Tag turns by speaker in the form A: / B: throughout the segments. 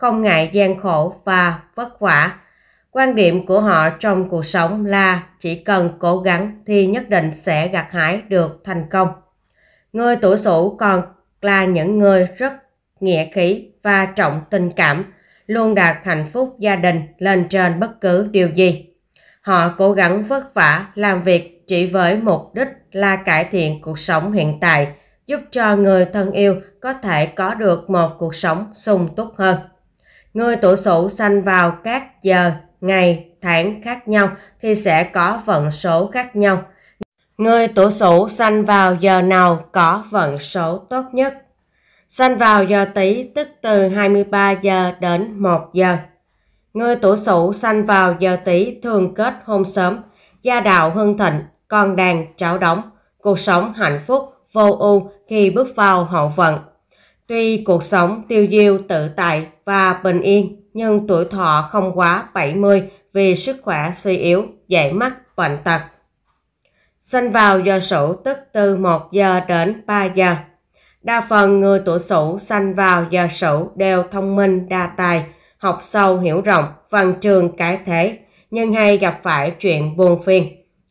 A: không ngại gian khổ và vất vả. Quan điểm của họ trong cuộc sống là chỉ cần cố gắng thì nhất định sẽ gặt hái được thành công. Người tuổi Sửu còn là những người rất nghĩa khí và trọng tình cảm, luôn đạt hạnh phúc gia đình lên trên bất cứ điều gì. Họ cố gắng vất vả làm việc chỉ với mục đích là cải thiện cuộc sống hiện tại, giúp cho người thân yêu có thể có được một cuộc sống sung túc hơn người tuổi sửu sanh vào các giờ, ngày, tháng khác nhau thì sẽ có vận số khác nhau. Người tuổi sửu sanh vào giờ nào có vận số tốt nhất? Sanh vào giờ tý tức từ 23 giờ đến 1 giờ. Người tuổi sửu sanh vào giờ tý thường kết hôn sớm, gia đạo hưng thịnh, con đàn cháu đóng, cuộc sống hạnh phúc, vô ưu khi bước vào hậu vận Tuy cuộc sống tiêu diêu tự tại và bình yên, nhưng tuổi thọ không quá 70 vì sức khỏe suy yếu, dậy mắc, bệnh tật. Sinh vào giờ sửu tức từ 1 giờ đến 3 giờ. Đa phần người tuổi sửu sinh vào giờ sửu đều thông minh, đa tài, học sâu hiểu rộng, văn trường cái thế, nhưng hay gặp phải chuyện buồn phiền.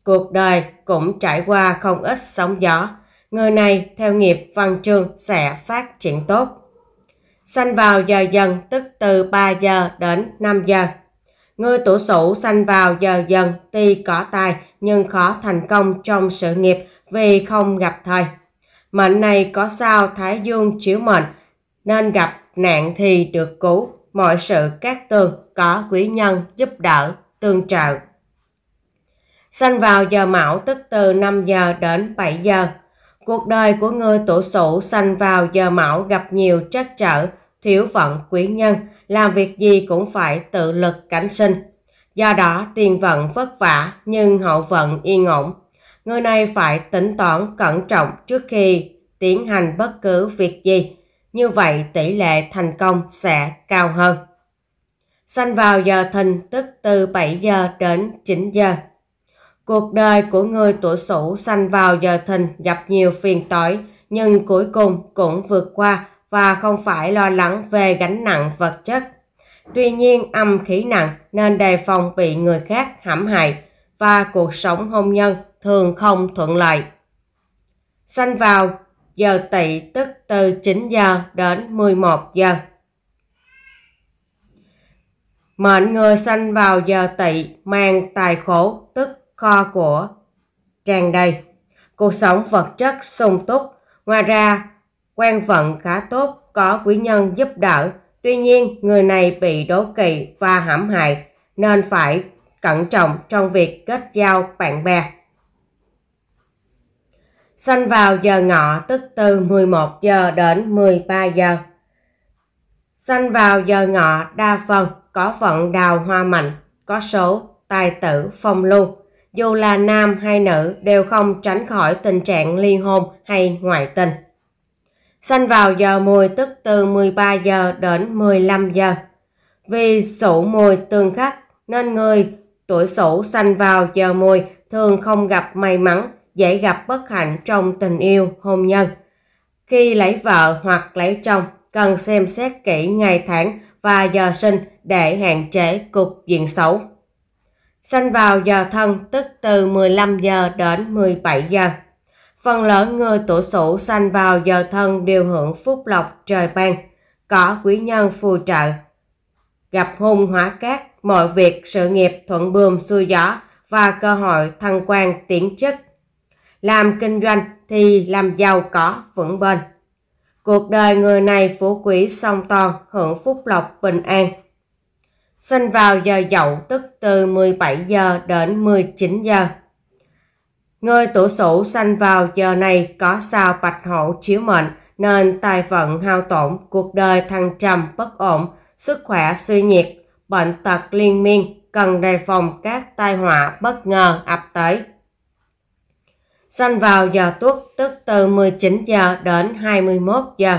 A: Cuộc đời cũng trải qua không ít sóng gió, Người này theo nghiệp văn chương sẽ phát triển tốt. Sanh vào giờ dần tức từ 3 giờ đến 5 giờ. Người tuổi sửu sanh vào giờ dần tuy có tài nhưng khó thành công trong sự nghiệp vì không gặp thời. Mệnh này có sao Thái Dương chiếu mệnh nên gặp nạn thì được cứu. Mọi sự các tường có quý nhân giúp đỡ, tương trợ. Sanh vào giờ mão tức từ 5 giờ đến 7 giờ. Cuộc đời của người tổ sửu sanh vào giờ mão gặp nhiều trắc trở, thiếu vận quý nhân, làm việc gì cũng phải tự lực cánh sinh. Do đó tiền vận vất vả nhưng hậu vận yên ổn. Người này phải tính toán cẩn trọng trước khi tiến hành bất cứ việc gì. Như vậy tỷ lệ thành công sẽ cao hơn. Sanh vào giờ thìn tức từ 7 giờ đến 9 giờ. Cuộc đời của người tuổi sửu sanh vào giờ thìn gặp nhiều phiền toái, nhưng cuối cùng cũng vượt qua và không phải lo lắng về gánh nặng vật chất. Tuy nhiên âm khí nặng nên đề phòng bị người khác hãm hại và cuộc sống hôn nhân thường không thuận lợi. Sanh vào giờ tỵ tức từ 9 giờ đến 11 giờ. Mệnh người sanh vào giờ tỵ mang tài khổ, kho của tràn đầy. Cuộc sống vật chất sung túc, ngoài ra quan vận khá tốt, có quý nhân giúp đỡ. Tuy nhiên, người này bị đố kỵ và hãm hại nên phải cẩn trọng trong việc kết giao bạn bè. sinh vào giờ ngọ tức từ 11 giờ đến 13 giờ. sinh vào giờ ngọ đa phần có vận đào hoa mạnh, có số tài tử phong lưu dù là nam hay nữ đều không tránh khỏi tình trạng ly hôn hay ngoại tình. Sanh vào giờ mùi tức từ 13 giờ đến 15 giờ. Vì sủ mùi tương khắc nên người tuổi sủ sanh vào giờ mùi thường không gặp may mắn, dễ gặp bất hạnh trong tình yêu, hôn nhân. Khi lấy vợ hoặc lấy chồng, cần xem xét kỹ ngày tháng và giờ sinh để hạn chế cục diện xấu sanh vào giờ thân tức từ 15 giờ đến 17 giờ. Phần lớn người tuổi Sửu sanh vào giờ thân đều hưởng phúc lộc trời ban, có quý nhân phù trợ. Gặp hung hóa cát, mọi việc sự nghiệp thuận buồm xuôi gió và cơ hội thăng quan tiến chức. Làm kinh doanh thì làm giàu có vững bền. Cuộc đời người này phú quý song toàn, hưởng phúc lộc bình an, sinh vào giờ dậu tức từ 17 giờ đến 19 giờ. Người tuổi sửu sanh vào giờ này có sao bạch hổ chiếu mệnh nên tài vận hao tổn, cuộc đời thăng trầm bất ổn, sức khỏe suy nhiệt, bệnh tật liên miên, cần đề phòng các tai họa bất ngờ ập tới. Sanh vào giờ tuất tức từ 19 giờ đến 21 giờ.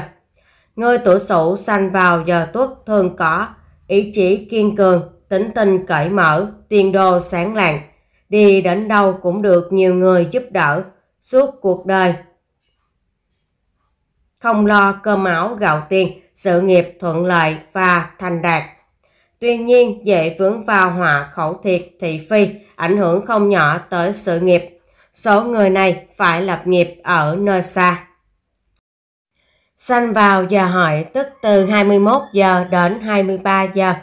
A: Người tuổi sửu sanh vào giờ tuất thường có ý chí kiên cường, tính tình cởi mở, tiền đồ sáng lạng. Đi đến đâu cũng được nhiều người giúp đỡ suốt cuộc đời. Không lo cơ áo gạo tiền, sự nghiệp thuận lợi và thành đạt. Tuy nhiên, dễ vướng vào họa khẩu thiệt thị phi, ảnh hưởng không nhỏ tới sự nghiệp. Số người này phải lập nghiệp ở nơi xa. Sanh vào giờ hợi tức từ 21 giờ đến 23 giờ.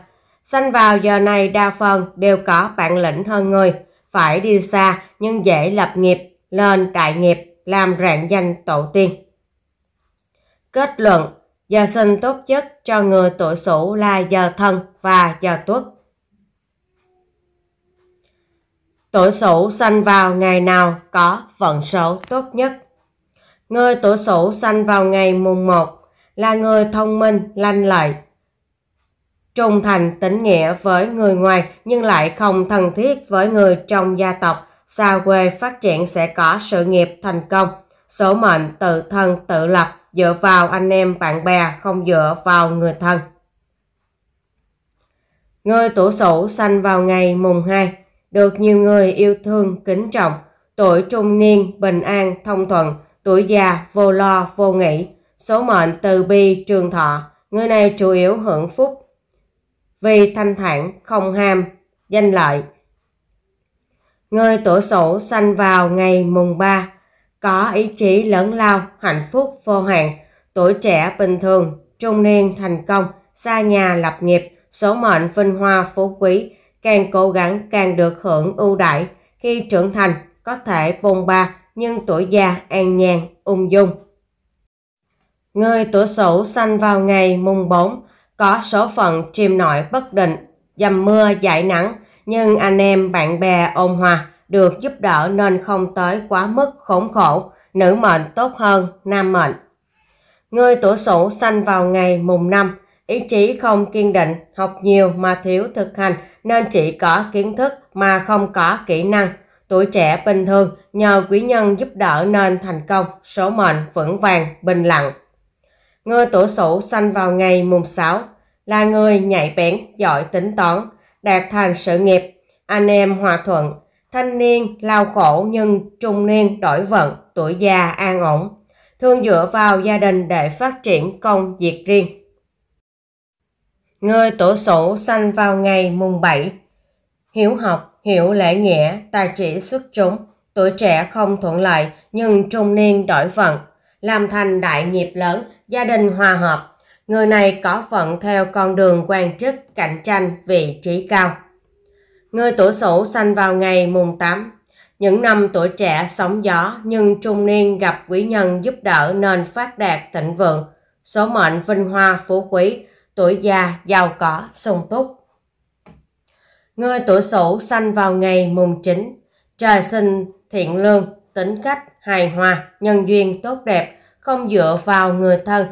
A: Sanh vào giờ này đa phần đều có bản lĩnh hơn người, phải đi xa nhưng dễ lập nghiệp, lên đại nghiệp, làm rạng danh tổ tiên. Kết luận, giờ sinh tốt nhất cho người tuổi Sửu là giờ thân và giờ tuất. Tuổi Sửu sinh vào ngày nào có vận số tốt nhất. Người tuổi sửu sanh vào ngày mùng 1 là người thông minh, lanh lợi, trung thành tính nghĩa với người ngoài nhưng lại không thân thiết với người trong gia tộc, xa quê phát triển sẽ có sự nghiệp thành công, số mệnh tự thân tự lập dựa vào anh em bạn bè không dựa vào người thân. Người tuổi sửu sanh vào ngày mùng 2, được nhiều người yêu thương, kính trọng, tuổi trung niên, bình an, thông thuận, tuổi già vô lo vô nghĩ, số mệnh từ bi trường thọ, người này chủ yếu hưởng phúc. Vì thanh thản, không ham, danh lợi. Người tuổi sửu sanh vào ngày mùng 3, có ý chí lớn lao, hạnh phúc vô hạn, tuổi trẻ bình thường, trung niên thành công, xa nhà lập nghiệp, số mệnh vinh hoa phú quý, càng cố gắng càng được hưởng ưu đãi khi trưởng thành có thể bôn ba nhưng tuổi già an nhàn, ung dung. Người tuổi Sửu sanh vào ngày mùng 4, có số phận chìm nổi bất định, dầm mưa dải nắng, nhưng anh em bạn bè ôn hòa, được giúp đỡ nên không tới quá mức khốn khổ, nữ mệnh tốt hơn nam mệnh. Người tuổi Sửu sanh vào ngày mùng 5, ý chí không kiên định, học nhiều mà thiếu thực hành nên chỉ có kiến thức mà không có kỹ năng Tuổi trẻ bình thường nhờ quý nhân giúp đỡ nên thành công, số mệnh vững vàng, bình lặng. Người tuổi Sửu sanh vào ngày mùng 6, là người nhạy bén, giỏi tính toán, đạt thành sự nghiệp, anh em hòa thuận, thanh niên lao khổ nhưng trung niên đổi vận, tuổi già an ổn, thường dựa vào gia đình để phát triển công việc riêng. Người tuổi Sửu sanh vào ngày mùng 7, hiếu học, hiểu lễ nghĩa, tài chỉ xuất chúng, tuổi trẻ không thuận lợi nhưng trung niên đổi vận, làm thành đại nghiệp lớn, gia đình hòa hợp. Người này có vận theo con đường quan chức, cạnh tranh, vị trí cao. Người tuổi sửu sanh vào ngày mùng 8. Những năm tuổi trẻ sóng gió nhưng trung niên gặp quý nhân giúp đỡ nên phát đạt thịnh vượng, số mệnh vinh hoa phú quý, tuổi già giàu có, sung túc. Người tuổi Sửu sanh vào ngày mùng 9, trời sinh thiện lương, tính cách hài hòa, nhân duyên tốt đẹp, không dựa vào người thân,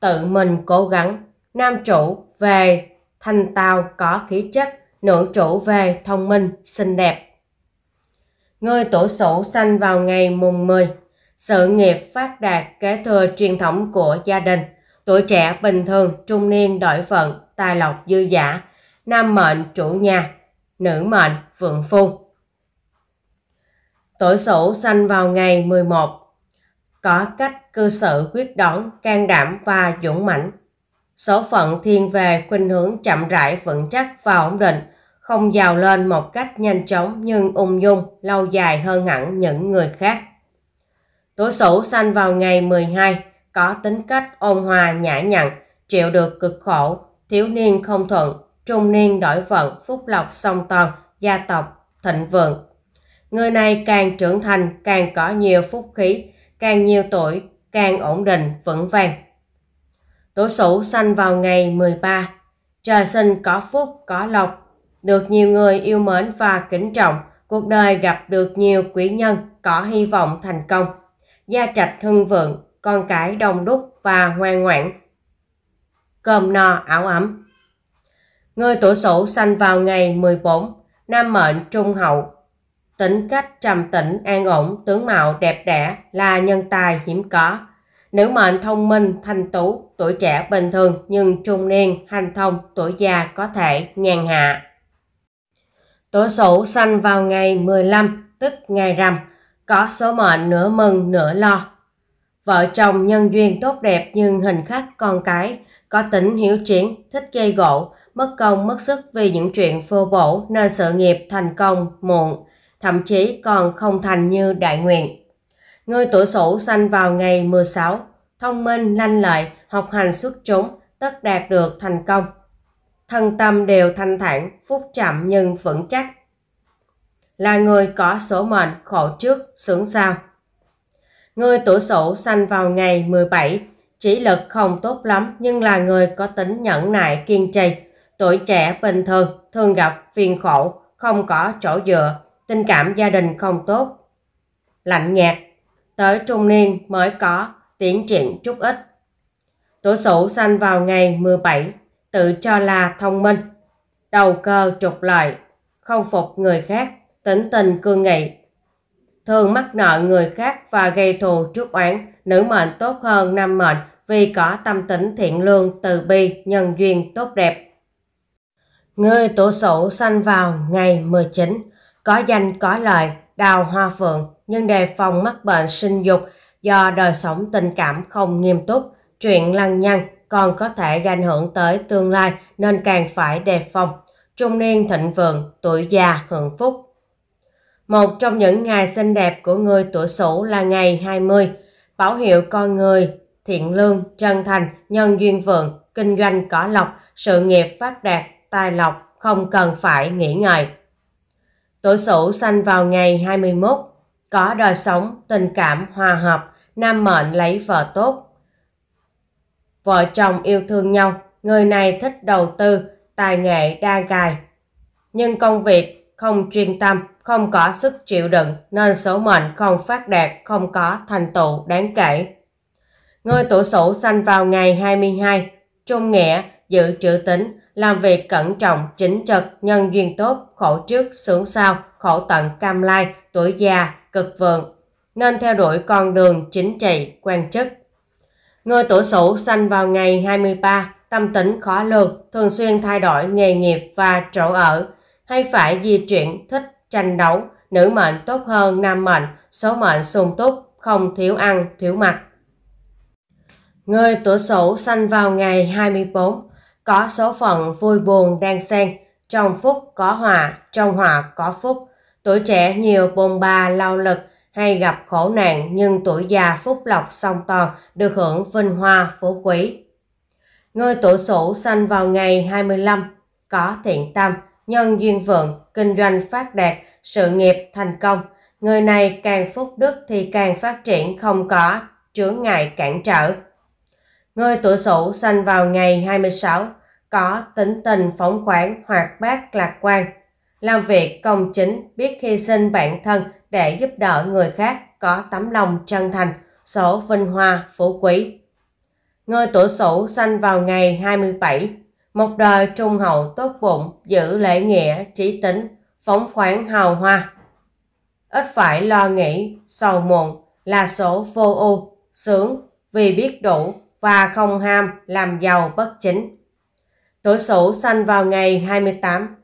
A: tự mình cố gắng. Nam chủ về thanh tao có khí chất, nữ chủ về thông minh, xinh đẹp. Người tuổi Sửu sanh vào ngày mùng 10, sự nghiệp phát đạt kế thừa truyền thống của gia đình, tuổi trẻ bình thường, trung niên đổi phận, tài lộc dư giả, nam mệnh chủ nhà, nữ mệnh vượng phu. Tuổi Sửu sanh vào ngày 11, có cách cư xử quyết đoán, can đảm và dũng mãnh. Số phận thiên về khuynh hướng chậm rãi vững chắc và ổn định, không giàu lên một cách nhanh chóng nhưng ung dung, lâu dài hơn hẳn những người khác. Tuổi Sửu sanh vào ngày 12, có tính cách ôn hòa nhã nhặn, chịu được cực khổ, thiếu niên không thuận, trung niên đổi vận, phúc lộc song toàn, gia tộc, thịnh vượng. Người này càng trưởng thành, càng có nhiều phúc khí, càng nhiều tuổi, càng ổn định, vững vàng. Tuổi Sửu sanh vào ngày 13, trời sinh có phúc, có lộc, được nhiều người yêu mến và kính trọng, cuộc đời gặp được nhiều quý nhân, có hy vọng thành công, gia trạch hưng vượng, con cái đông đúc và ngoan ngoãn. Cơm no áo ấm Người tuổi sửu sanh vào ngày 14, nam mệnh trung hậu. Tính cách trầm tĩnh, an ổn, tướng mạo đẹp đẽ là nhân tài hiếm có. Nữ mệnh thông minh, thanh tú, tuổi trẻ bình thường nhưng trung niên, hành thông, tuổi già có thể nhàn hạ. Tuổi sửu sanh vào ngày 15, tức ngày rằm, có số mệnh nửa mừng nửa lo. Vợ chồng nhân duyên tốt đẹp nhưng hình khắc con cái, có tính hiểu chiến, thích gây gỗ, mất công mất sức vì những chuyện vô bổ nên sự nghiệp thành công muộn, thậm chí còn không thành như đại nguyện. Người tuổi sửu sanh vào ngày 16, thông minh, lanh lợi, học hành xuất chúng, tất đạt được thành công. Thân tâm đều thanh thản, phúc chậm nhưng vững chắc. Là người có số mệnh khổ trước, sướng sau. Người tuổi sửu sanh vào ngày 17, chỉ lực không tốt lắm nhưng là người có tính nhẫn nại kiên trì, Tuổi trẻ bình thường, thường gặp phiền khổ, không có chỗ dựa, tình cảm gia đình không tốt. Lạnh nhạt, tới trung niên mới có, tiến triển chút ít. Tuổi Sửu sanh vào ngày 17, tự cho là thông minh, đầu cơ trục lợi, không phục người khác, tính tình cương nghị. Thường mắc nợ người khác và gây thù trước oán, nữ mệnh tốt hơn nam mệnh vì có tâm tính thiện lương, từ bi, nhân duyên tốt đẹp. Người tổ sửu sanh vào ngày 19, có danh có lợi đào hoa phượng, nhưng đề phòng mắc bệnh sinh dục do đời sống tình cảm không nghiêm túc, chuyện lăng nhăng còn có thể gây ảnh hưởng tới tương lai nên càng phải đề phòng. Trung niên thịnh vượng, tuổi già hưởng phúc. Một trong những ngày xinh đẹp của người tuổi Sửu là ngày 20, báo hiệu con người thiện lương, chân thành, nhân duyên vượng, kinh doanh cỏ lộc, sự nghiệp phát đạt, tài lộc không cần phải nghỉ ngợi. Tuổi Sửu sanh vào ngày 21, có đời sống, tình cảm hòa hợp, nam mệnh lấy vợ tốt. Vợ chồng yêu thương nhau, người này thích đầu tư, tài nghệ đa gài. Nhưng công việc không chuyên tâm, không có sức chịu đựng nên số mệnh không phát đạt, không có thành tựu đáng kể. Người tuổi Sửu sanh vào ngày 22, trung nghĩa, dự trữ tính, làm việc cẩn trọng, chính trực, nhân duyên tốt, khổ trước, sướng sau, khổ tận, cam lai, tuổi già, cực vượng. Nên theo đuổi con đường chính trị, quan chức. Người tuổi Sửu sanh vào ngày 23, tâm tính khó lường, thường xuyên thay đổi nghề nghiệp và chỗ ở, hay phải di chuyển, thích tranh đấu, nữ mệnh tốt hơn nam mệnh, số mệnh sung túc, không thiếu ăn, thiếu mặc. Người tuổi Sửu sanh vào ngày 24, có số phận vui buồn đang xen, trong phúc có hòa, trong hòa có phúc. Tuổi trẻ nhiều bồn ba lao lực hay gặp khổ nạn nhưng tuổi già phúc lộc song toàn được hưởng vinh hoa phú quý. Người tuổi sửu sanh vào ngày 25, có thiện tâm, nhân duyên vượng, kinh doanh phát đạt, sự nghiệp thành công. Người này càng phúc đức thì càng phát triển không có, chướng ngại cản trở. Người tuổi sửu sanh vào ngày 26, có tính tình phóng khoáng, hoạt bát, lạc quan. Làm việc công chính, biết hy sinh bản thân để giúp đỡ người khác, có tấm lòng chân thành, sổ vinh hoa, phú quý. Người tuổi sửu sanh vào ngày 27, một đời trung hậu tốt bụng, giữ lễ nghĩa, trí tính, phóng khoáng hào hoa. Ít phải lo nghĩ, sầu muộn, là số vô ưu, sướng, vì biết đủ, và không ham làm giàu bất chính. Tuổi Sửu sanh vào ngày 28.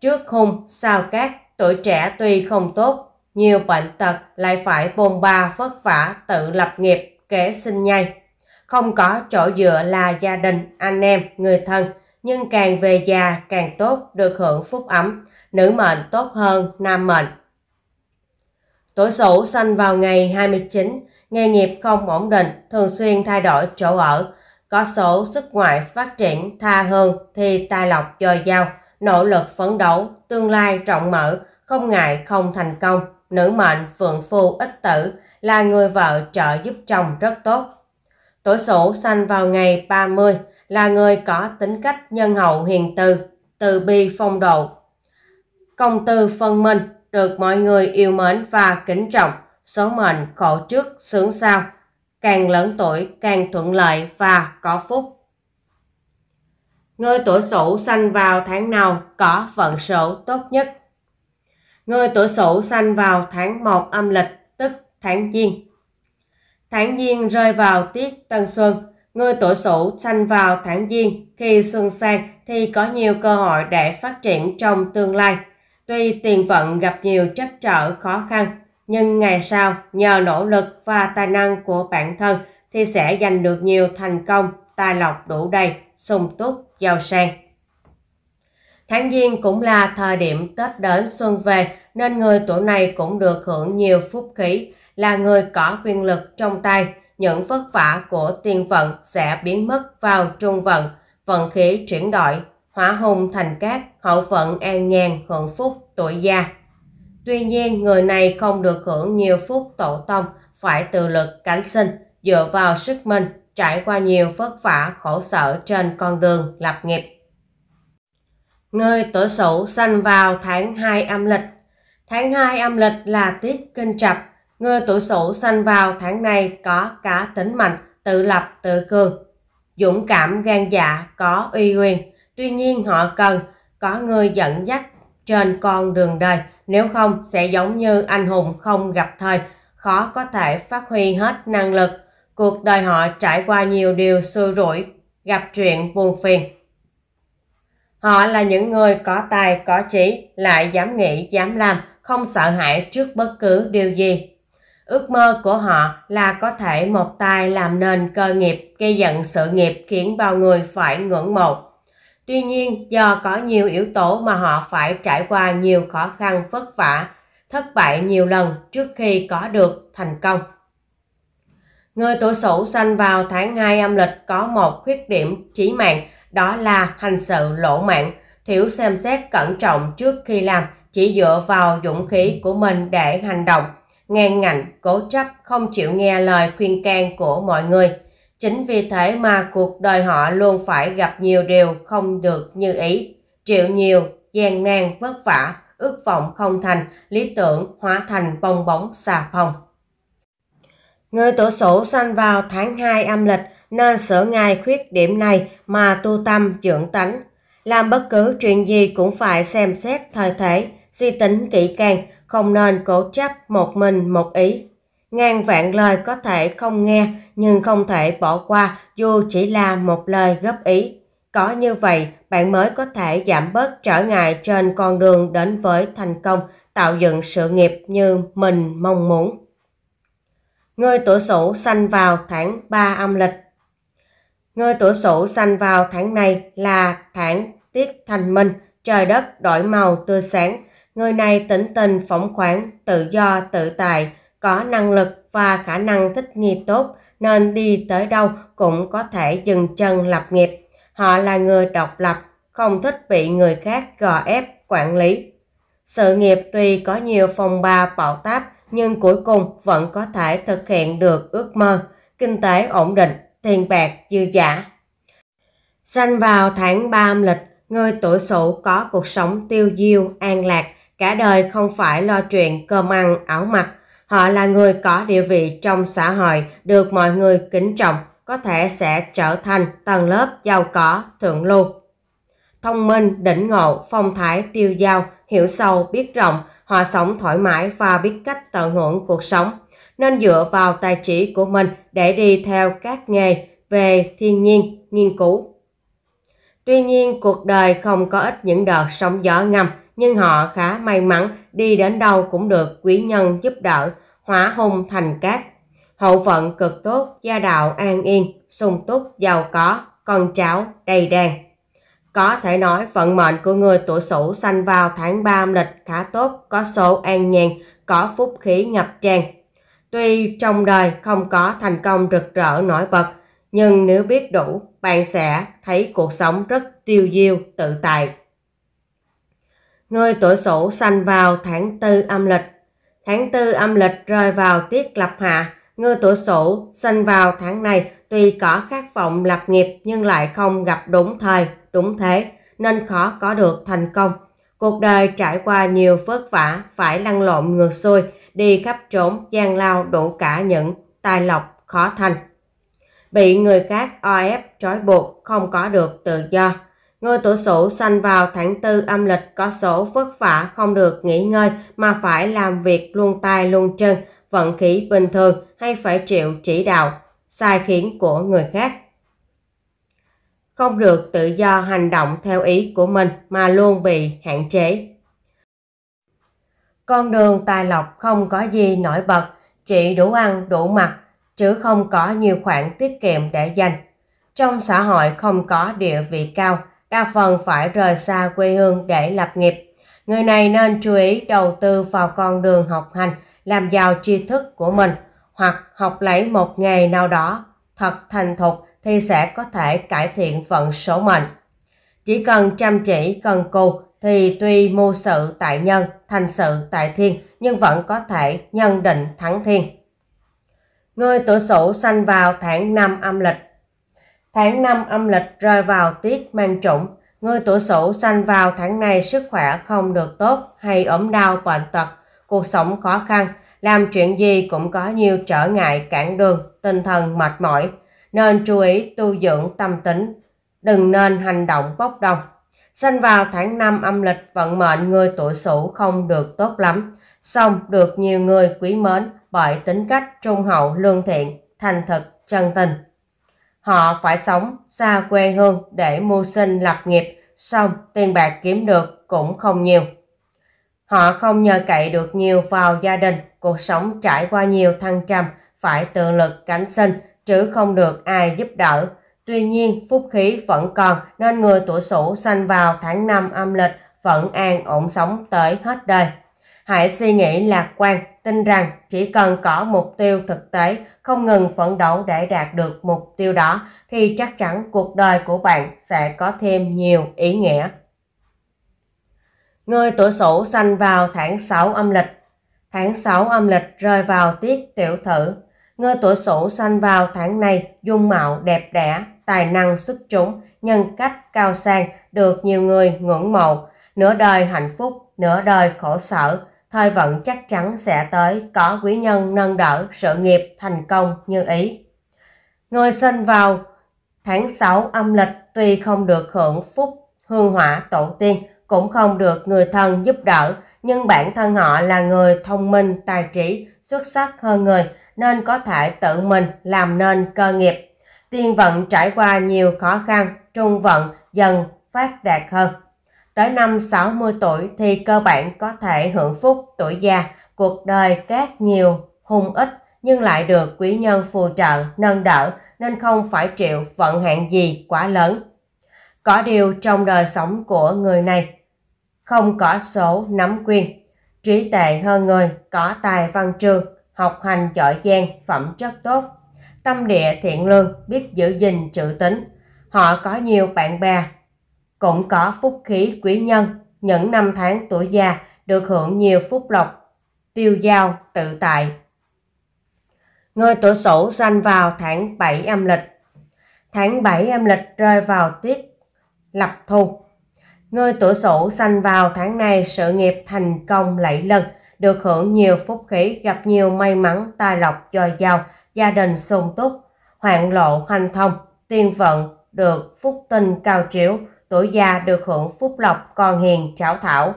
A: Trước hung sao cát, tuổi trẻ tuy không tốt, nhiều bệnh tật lại phải bôn ba vất vả tự lập nghiệp kể sinh nhai. Không có chỗ dựa là gia đình, anh em, người thân, nhưng càng về già càng tốt được hưởng phúc ấm, nữ mệnh tốt hơn nam mệnh. Tuổi Sửu sanh vào ngày 29, nghề nghiệp không ổn định, thường xuyên thay đổi chỗ ở. Có số sức ngoại phát triển tha hơn thì tài lộc dồi dào, nỗ lực phấn đấu, tương lai rộng mở, không ngại không thành công. Nữ mệnh phượng phu ích tử là người vợ trợ giúp chồng rất tốt. Tuổi sổ sanh vào ngày 30 là người có tính cách nhân hậu hiền từ, từ bi phong độ. Công tư phân minh, được mọi người yêu mến và kính trọng số mệnh khổ trước sướng sau, càng lớn tuổi càng thuận lợi và có phúc. Người tuổi Sửu sanh vào tháng nào có vận số tốt nhất? Người tuổi Sửu sanh vào tháng 1 âm lịch, tức tháng Giêng. Tháng Giêng rơi vào tiết Tân Xuân. Người tuổi Sửu sanh vào tháng Giêng, khi xuân sang thì có nhiều cơ hội để phát triển trong tương lai. Tuy tiền vận gặp nhiều trắc trở khó khăn, nhưng ngày sau nhờ nỗ lực và tài năng của bản thân thì sẽ giành được nhiều thành công, tài lộc đủ đầy, sung túc, giàu sang. Tháng Giêng cũng là thời điểm Tết đến xuân về nên người tuổi này cũng được hưởng nhiều phúc khí, là người có quyền lực trong tay, những vất vả của tiền vận sẽ biến mất vào trung vận, vận khí chuyển đổi, hóa hùng thành cát, hậu vận an nhàn hưởng phúc tuổi già. Tuy nhiên, người này không được hưởng nhiều phúc tổ tông, phải tự lực cánh sinh, dựa vào sức mình, trải qua nhiều vất vả khổ sở trên con đường lập nghiệp. Người tuổi Sửu sanh vào tháng 2 âm lịch. Tháng 2 âm lịch là tiết kinh trập. Người tuổi Sửu sanh vào tháng này có cá tính mạnh, tự lập tự cường, dũng cảm gan dạ, có uy quyền. Tuy nhiên họ cần có người dẫn dắt trên con đường đời nếu không sẽ giống như anh hùng không gặp thời, khó có thể phát huy hết năng lực. Cuộc đời họ trải qua nhiều điều xui rủi, gặp chuyện buồn phiền. Họ là những người có tài, có trí, lại dám nghĩ, dám làm, không sợ hãi trước bất cứ điều gì. Ước mơ của họ là có thể một tay làm nên cơ nghiệp, gây dựng sự nghiệp khiến bao người phải ngưỡng mộ. Tuy nhiên, do có nhiều yếu tố mà họ phải trải qua nhiều khó khăn vất vả, thất bại nhiều lần trước khi có được thành công. Người tuổi Sửu sanh vào tháng 2 âm lịch có một khuyết điểm chí mạng, đó là hành sự lỗ mạn thiếu xem xét cẩn trọng trước khi làm, chỉ dựa vào dũng khí của mình để hành động, ngang ngạnh, cố chấp, không chịu nghe lời khuyên can của mọi người – Chính vì thế mà cuộc đời họ luôn phải gặp nhiều điều không được như ý, chịu nhiều, gian nan, vất vả, ước vọng không thành, lý tưởng hóa thành bong bóng xà phòng. Người tuổi sổ sanh vào tháng 2 âm lịch nên sửa ngay khuyết điểm này mà tu tâm dưỡng tánh. Làm bất cứ chuyện gì cũng phải xem xét thời thế, suy tính kỹ càng, không nên cố chấp một mình một ý. Ngàn vạn lời có thể không nghe nhưng không thể bỏ qua dù chỉ là một lời góp ý. Có như vậy, bạn mới có thể giảm bớt trở ngại trên con đường đến với thành công, tạo dựng sự nghiệp như mình mong muốn. Người tuổi Sửu sanh vào tháng 3 âm lịch. Người tuổi Sửu sanh vào tháng này là tháng Tiết Thành Minh, trời đất đổi màu tươi sáng. Người này tỉnh tình phóng khoáng, tự do tự tài có năng lực và khả năng thích nghi tốt nên đi tới đâu cũng có thể dừng chân lập nghiệp. Họ là người độc lập, không thích bị người khác gò ép, quản lý. Sự nghiệp tuy có nhiều phòng ba bạo táp nhưng cuối cùng vẫn có thể thực hiện được ước mơ, kinh tế ổn định, tiền bạc dư giả. Sanh vào tháng 3 âm lịch, người tuổi sửu có cuộc sống tiêu diêu, an lạc, cả đời không phải lo chuyện cơm ăn, áo mặc, Họ là người có địa vị trong xã hội, được mọi người kính trọng, có thể sẽ trở thành tầng lớp giàu có, thượng lưu. Thông minh, đỉnh ngộ, phong thái tiêu dao, hiểu sâu, biết rộng, họ sống thoải mái và biết cách tận hưởng cuộc sống, nên dựa vào tài trí của mình để đi theo các nghề về thiên nhiên, nghiên cứu. Tuy nhiên, cuộc đời không có ít những đợt sóng gió ngầm, nhưng họ khá may mắn đi đến đâu cũng được quý nhân giúp đỡ, hóa hung thành cát. Hậu phận cực tốt, gia đạo an yên, sung túc, giàu có, con cháu đầy đàn. Có thể nói vận mệnh của người tuổi Sửu sanh vào tháng 3 âm lịch khá tốt, có số an nhàn, có phúc khí ngập tràn. Tuy trong đời không có thành công rực rỡ nổi bật, nhưng nếu biết đủ, bạn sẽ thấy cuộc sống rất tiêu diêu, tự tại. Người tuổi sửu sanh vào tháng tư âm lịch. Tháng tư âm lịch rơi vào tiết lập hạ. Người tuổi sửu sanh vào tháng này tuy có khát vọng lập nghiệp nhưng lại không gặp đúng thời, đúng thế nên khó có được thành công. Cuộc đời trải qua nhiều vất vả, phải lăn lộn ngược xuôi, đi khắp trốn, gian lao đủ cả những tài lộc khó thành. Bị người khác o ép, trói buộc, không có được tự do, người tuổi Sửu sanh vào tháng tư âm lịch có số vất vả không được nghỉ ngơi mà phải làm việc luôn tay luôn chân, vận khí bình thường hay phải chịu chỉ đạo, sai khiến của người khác. Không được tự do hành động theo ý của mình mà luôn bị hạn chế. Con đường tài lộc không có gì nổi bật, chỉ đủ ăn đủ mặc, chứ không có nhiều khoản tiết kiệm để dành. Trong xã hội không có địa vị cao, đa phần phải rời xa quê hương để lập nghiệp. Người này nên chú ý đầu tư vào con đường học hành, làm giàu tri thức của mình hoặc học lấy một nghề nào đó thật thành thục thì sẽ có thể cải thiện vận số mệnh. Chỉ cần chăm chỉ cần cù thì tuy mưu sự tại nhân, thành sự tại thiên nhưng vẫn có thể nhân định thắng thiên. Người tuổi Sửu sanh vào tháng 5 âm lịch Tháng 5 âm lịch rơi vào tiết mang trụng. Người tuổi sửu sanh vào tháng này sức khỏe không được tốt hay ốm đau bệnh tật, cuộc sống khó khăn, làm chuyện gì cũng có nhiều trở ngại cản đường, tinh thần mệt mỏi, nên chú ý tu dưỡng tâm tính, đừng nên hành động bốc đồng. Sinh vào tháng 5 âm lịch vận mệnh người tuổi sửu không được tốt lắm, song được nhiều người quý mến bởi tính cách trung hậu lương thiện, thành thực, chân tình. Họ phải sống xa quê hương để mưu sinh lập nghiệp, xong tiền bạc kiếm được cũng không nhiều. Họ không nhờ cậy được nhiều vào gia đình, cuộc sống trải qua nhiều thăng trầm, phải tự lực cánh sinh, chứ không được ai giúp đỡ. Tuy nhiên, phúc khí vẫn còn nên người tuổi Sửu sanh vào tháng 5 âm lịch vẫn an ổn sống tới hết đời. Hãy suy nghĩ lạc quan, tin rằng chỉ cần có mục tiêu thực tế, không ngừng phấn đấu để đạt được mục tiêu đó thì chắc chắn cuộc đời của bạn sẽ có thêm nhiều ý nghĩa. Người tuổi Sửu sanh vào tháng 6 âm lịch. Tháng 6 âm lịch rơi vào tiết tiểu thử. Người tuổi Sửu sanh vào tháng này dung mạo đẹp đẽ, tài năng xuất chúng, nhân cách cao sang, được nhiều người ngưỡng mộ, nửa đời hạnh phúc, nửa đời khổ sở, thời vận chắc chắn sẽ tới có quý nhân nâng đỡ sự nghiệp thành công như ý. Người sinh vào tháng 6 âm lịch tuy không được hưởng phúc hương hỏa tổ tiên, cũng không được người thân giúp đỡ, nhưng bản thân họ là người thông minh, tài trí, xuất sắc hơn người nên có thể tự mình làm nên cơ nghiệp. Tiên vận trải qua nhiều khó khăn, trung vận dần phát đạt hơn. Tới năm 60 tuổi thì cơ bản có thể hưởng phúc tuổi già, cuộc đời các nhiều, hung ít nhưng lại được quý nhân phù trợ, nâng đỡ nên không phải chịu vận hạn gì quá lớn. Có điều trong đời sống của người này, không có số nắm quyền, trí tệ hơn người, có tài văn chương, học hành giỏi giang, phẩm chất tốt, tâm địa thiện lương, biết giữ gìn trữ tính. Họ có nhiều bạn bè, cũng có phúc khí quý nhân, những năm tháng tuổi già được hưởng nhiều phúc lộc, tiêu giao tự tại. Người tuổi Sửu sanh vào tháng 7 âm lịch. Tháng 7 âm lịch rơi vào tiết lập thu. Người tuổi Sửu sanh vào tháng này sự nghiệp thành công lẫy lừng, được hưởng nhiều phúc khí, gặp nhiều may mắn, tài lộc dồi dào, gia đình sung túc, hoạn lộ hanh thông, tiên vận được phúc tinh cao chiếu, tuổi già được hưởng phúc lộc còn hiền cháu thảo.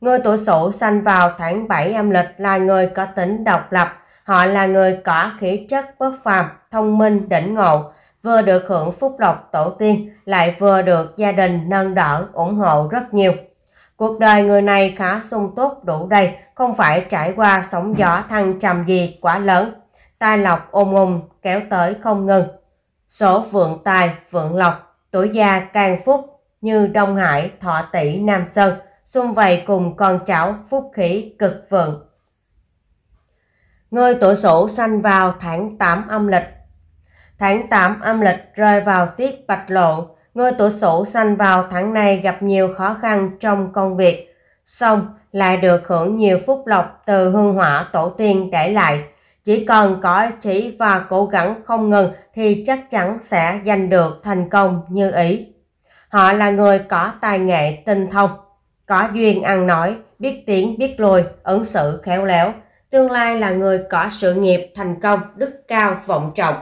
A: Người tuổi sửu sanh vào tháng 7 âm lịch là người có tính độc lập, họ là người có khí chất bất phàm, thông minh, đỉnh ngộ, vừa được hưởng phúc lộc tổ tiên, lại vừa được gia đình nâng đỡ, ủng hộ rất nhiều. Cuộc đời người này khá sung túc đủ đầy, không phải trải qua sóng gió thăng trầm gì quá lớn. Tai lộc ôm ùng kéo tới không ngừng. Số vượng tài, vượng lộc, tuổi già càng phúc như Đông Hải, Thọ Tỷ, Nam Sơn, xung vầy cùng con cháu phúc khí cực vượng. Ngôi tuổi sổ sanh vào tháng 8 âm lịch. Tháng 8 âm lịch rơi vào tiết bạch lộ, Ngôi tuổi sổ sanh vào tháng này gặp nhiều khó khăn trong công việc, song lại được hưởng nhiều phúc lộc từ hương hỏa tổ tiên để lại. Chỉ cần có chí và cố gắng không ngừng thì chắc chắn sẽ giành được thành công như ý. Họ là người có tài nghệ tinh thông, có duyên ăn nói, biết tiếng biết lùi, ứng xử khéo léo, tương lai là người có sự nghiệp thành công, đức cao vọng trọng.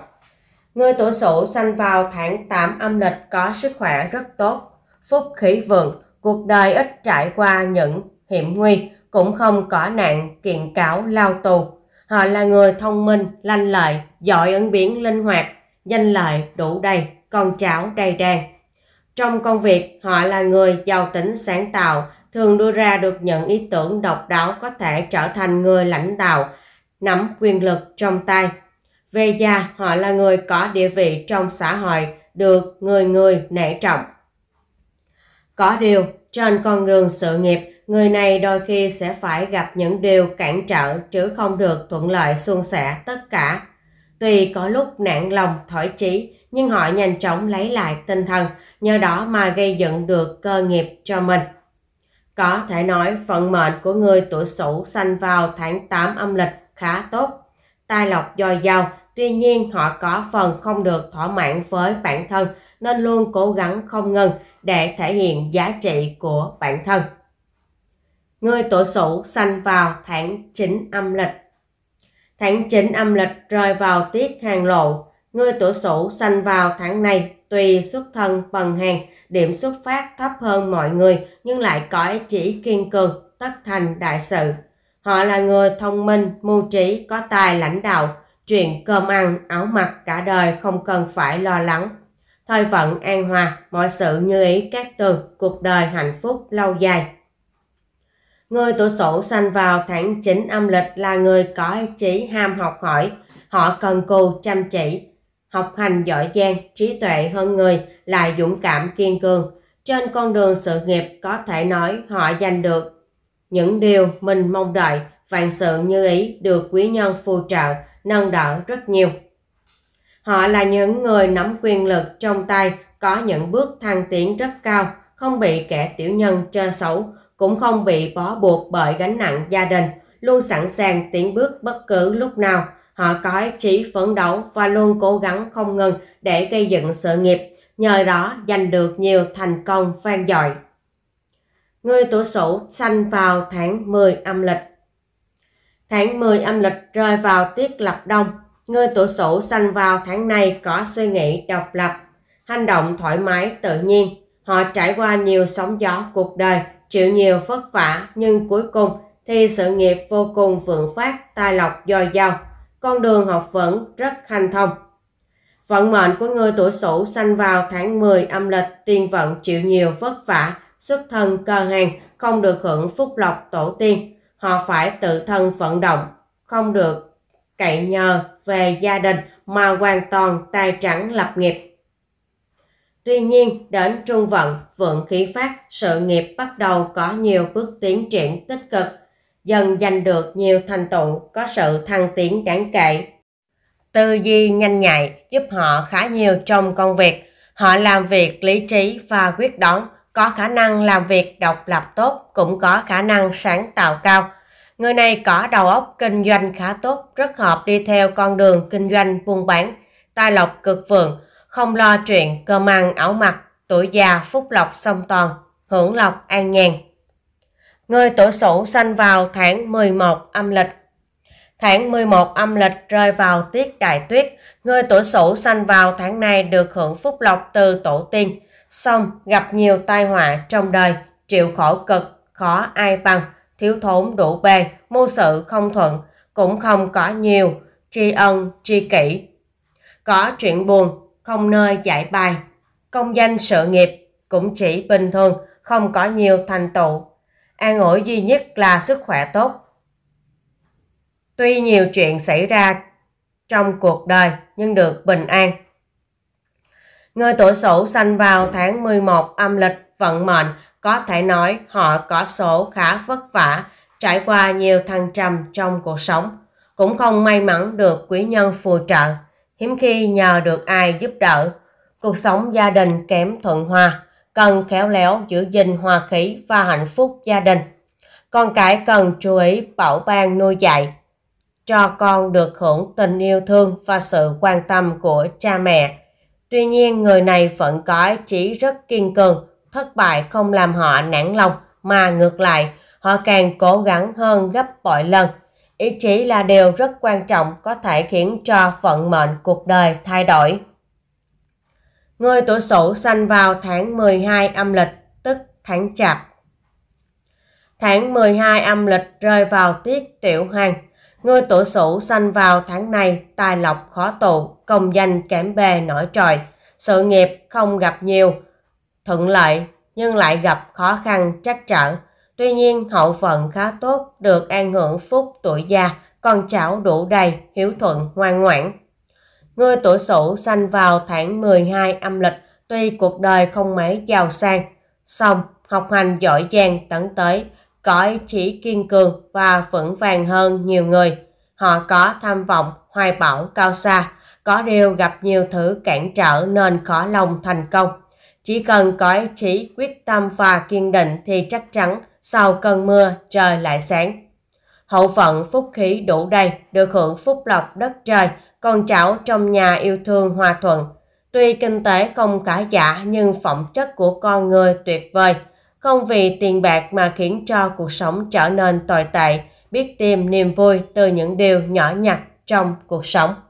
A: Người tuổi Sửu sanh vào tháng 8 âm lịch có sức khỏe rất tốt, phúc khí vượng, cuộc đời ít trải qua những hiểm nguy, cũng không có nạn kiện cáo lao tù. Họ là người thông minh, lanh lợi, giỏi ứng biến linh hoạt, danh lợi đủ đầy, con cháu đầy đàn. Trong công việc, họ là người giàu tính sáng tạo, thường đưa ra được những ý tưởng độc đáo có thể trở thành người lãnh đạo, nắm quyền lực trong tay. Về già, họ là người có địa vị trong xã hội, được người người nể trọng. Có điều, trên con đường sự nghiệp, người này đôi khi sẽ phải gặp những điều cản trở chứ không được thuận lợi suôn sẻ tất cả. Tuy có lúc nản lòng thổi chí, nhưng họ nhanh chóng lấy lại tinh thần, nhờ đó mà gây dựng được cơ nghiệp cho mình. Có thể nói vận mệnh của người tuổi Sửu sanh vào tháng 8 âm lịch khá tốt. Tài lộc dồi dào, tuy nhiên họ có phần không được thỏa mãn với bản thân nên luôn cố gắng không ngừng để thể hiện giá trị của bản thân. Người tuổi Sửu sanh vào tháng 9 âm lịch. Tháng 9 âm lịch rơi vào tiết hàng lộ, Người tuổi Sửu sanh vào tháng này tuy xuất thân bần hàng, điểm xuất phát thấp hơn mọi người nhưng lại có ý chỉ kiên cường, tất thành đại sự. Họ là người thông minh, mưu trí, có tài lãnh đạo, chuyện cơm ăn, áo mặc cả đời không cần phải lo lắng. Thời vận an hòa, mọi sự như ý các từ, cuộc đời hạnh phúc lâu dài. Người tuổi sổ sanh vào tháng 9 âm lịch là người có ý chí ham học hỏi. Họ cần cù chăm chỉ, học hành giỏi giang, trí tuệ hơn người, lại dũng cảm kiên cường. Trên con đường sự nghiệp có thể nói họ giành được những điều mình mong đợi, vạn sự như ý được quý nhân phù trợ, nâng đỡ rất nhiều. Họ là những người nắm quyền lực trong tay, có những bước thăng tiến rất cao, không bị kẻ tiểu nhân chơi xấu, cũng không bị bó buộc bởi gánh nặng gia đình, luôn sẵn sàng tiến bước bất cứ lúc nào – Họ có chí phấn đấu và luôn cố gắng không ngừng để gây dựng sự nghiệp, nhờ đó giành được nhiều thành công vang dội. Người tuổi Sửu sanh vào tháng 10 âm lịch. Tháng 10 âm lịch rơi vào tiết lập đông. Người tuổi Sửu sanh vào tháng này có suy nghĩ độc lập, hành động thoải mái tự nhiên. Họ trải qua nhiều sóng gió cuộc đời, chịu nhiều vất vả nhưng cuối cùng thì sự nghiệp vô cùng vượng phát, tài lộc dồi dào con đường học vẫn rất hanh thông. Vận mệnh của người tuổi Sửu sanh vào tháng 10 âm lịch, tiền vận chịu nhiều vất vả, xuất thân cơ hàng, không được hưởng phúc lộc tổ tiên. Họ phải tự thân vận động, không được cậy nhờ về gia đình mà hoàn toàn tài trắng lập nghiệp. Tuy nhiên, đến trung vận, vượng khí phát, sự nghiệp bắt đầu có nhiều bước tiến triển tích cực, dần giành được nhiều thành tựu có sự thăng tiến đáng kể. Tư duy nhanh nhạy giúp họ khá nhiều trong công việc. Họ làm việc lý trí và quyết đoán, có khả năng làm việc độc lập tốt, cũng có khả năng sáng tạo cao. Người này có đầu óc kinh doanh khá tốt, rất hợp đi theo con đường kinh doanh buôn bán, tài lộc cực vượng, không lo chuyện cơm ăn áo mặc, tuổi già phúc lộc song toàn, hưởng lộc an nhàn. Người tuổi Sửu sanh vào tháng 11 âm lịch. Tháng 11 âm lịch rơi vào tiết đại tuyết. Người tuổi Sửu sanh vào tháng này được hưởng phúc lộc từ tổ tiên. Xong gặp nhiều tai họa trong đời, chịu khổ cực, khó ai bằng, thiếu thốn đủ bề, mưu sự không thuận, cũng không có nhiều, tri ân, tri kỷ. Có chuyện buồn, không nơi giải bài. Công danh sự nghiệp cũng chỉ bình thường, không có nhiều thành tựu an ủi duy nhất là sức khỏe tốt. Tuy nhiều chuyện xảy ra trong cuộc đời nhưng được bình an. Người tuổi Sửu sanh vào tháng 11 âm lịch vận mệnh, có thể nói họ có số khá vất vả, trải qua nhiều thăng trầm trong cuộc sống, cũng không may mắn được quý nhân phù trợ, hiếm khi nhờ được ai giúp đỡ. Cuộc sống gia đình kém thuận hòa, cần khéo léo giữ gìn hòa khí và hạnh phúc gia đình. Con cái cần chú ý bảo ban nuôi dạy, cho con được hưởng tình yêu thương và sự quan tâm của cha mẹ. Tuy nhiên người này vẫn có chỉ rất kiên cường, thất bại không làm họ nản lòng mà ngược lại, họ càng cố gắng hơn gấp bội lần. Ý chí là điều rất quan trọng có thể khiến cho vận mệnh cuộc đời thay đổi. Người tuổi Sửu sanh vào tháng 12 âm lịch, tức tháng Chạp. Tháng 12 âm lịch rơi vào tiết tiểu hoàng. Người tuổi Sửu sanh vào tháng này, tài lộc khó tụ, công danh kém bề nổi trội, sự nghiệp không gặp nhiều thuận lợi nhưng lại gặp khó khăn chắc trở. Tuy nhiên hậu phận khá tốt, được an hưởng phúc tuổi già, con cháu đủ đầy, hiếu thuận, ngoan ngoãn. Người tuổi Sửu sanh vào tháng 12 âm lịch, tuy cuộc đời không mấy giàu sang, song học hành giỏi giang tấn tới, cõi chí kiên cường và vững vàng hơn nhiều người. Họ có tham vọng, hoài bão cao xa, có điều gặp nhiều thứ cản trở nên khó lòng thành công. Chỉ cần cõi chí quyết tâm và kiên định thì chắc chắn sau cơn mưa trời lại sáng. Hậu phận phúc khí đủ đầy, được hưởng phúc lộc đất trời, con cháu trong nhà yêu thương hòa thuận. Tuy kinh tế không cả giả nhưng phẩm chất của con người tuyệt vời, không vì tiền bạc mà khiến cho cuộc sống trở nên tồi tệ, biết tìm niềm vui từ những điều nhỏ nhặt trong cuộc sống.